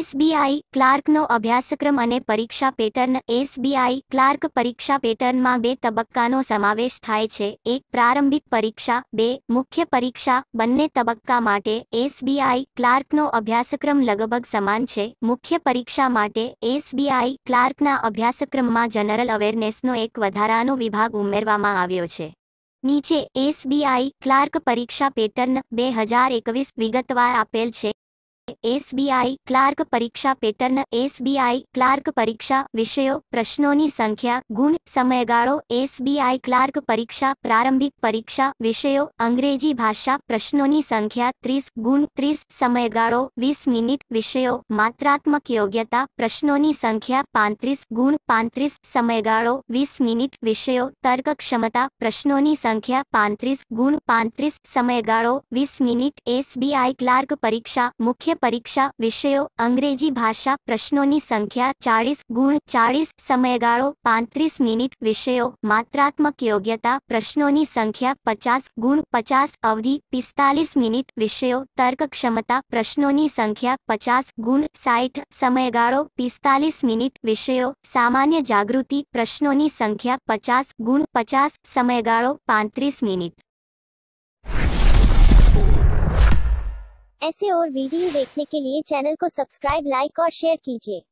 SBI ક્લાર્કનો અભ્યાસક્રમ અને પરીક્ષા પેટર્ન એસબીઆઈ ક્લાર્ક પરીક્ષા પેટર્નમાં બે તબક્કાનો સમાવેશ થાય છે એક પ્રારંભિક પરીક્ષા બે મુખ્ય પરીક્ષા બંને તબક્કા માટે એસબીઆઈ ક્લાર્કનો અભ્યાસક્રમ લગભગ સમાન છે મુખ્ય પરીક્ષા માટે એસબીઆઈ ક્લાર્કના અભ્યાસક્રમમાં જનરલ અવેરનેસનો એક વધારાનો વિભાગ ઉમેરવામાં આવ્યો છે નીચે એસબીઆઈ ક્લાર્ક પરીક્ષા પેટર્ન બે હજાર એકવીસ વિગતવાર આપેલ છે એસબીઆઈ ક્લાર્ક પરીક્ષા પેટર્ન એસબીઆઈ ક્લાર્ક પરીક્ષા વિષયો પ્રશ્નોની સંખ્યા ગુણ સમયગાળો એસબીઆઈ ક્લાર્ક પરીક્ષા પ્રારંભિક પરીક્ષા વિષયો અંગ્રેજી ભાષા પ્રશ્નોની સંખ્યા ત્રીસ ગુણ ત્રીસ સમયગાળો વીસ મિનિટ વિષયો માત્રાત્મક યોગ્યતા પ્રશ્નોની સંખ્યા પાંત્રીસ ગુણ પાંત્રીસ સમયગાળો વીસ મિનિટ વિષયો તર્ક ક્ષમતા પ્રશ્નોની સંખ્યા પાંત્રીસ ગુણ પાંત્રીસ સમયગાળો વીસ મિનિટ એસબીઆઈ ક્લાર્ક પરીક્ષા મુખ્ય મુખ્ય પરીક્ષા વિષયો અંગ્રેજી ભાષા પ્રશ્નોની સંખ્યા ચાળીસ ગુણ ચાળીસ સમયગાળો પાંત્રીસ મિનિટ વિષયો માત્રાત્મક યોગ્યતા પ્રશ્નોની સંખ્યા પચાસ ગુણ પચાસ અવધિ પિસ્તાલીસ મિનિટ વિષયો તર્ક ક્ષમતા પ્રશ્નોની સંખ્યા પચાસ ગુણ સાઠ સમયગાળો પિસ્તાલીસ મિનિટ વિષયો સામાન્ય જાગૃતિ પ્રશ્નોની સંખ્યા પચાસ ગુણ પચાસ સમયગાળો પાંત્રીસ મિનિટ ऐसे और वीडियो देखने के लिए चैनल को सब्सक्राइब लाइक और शेयर कीजिए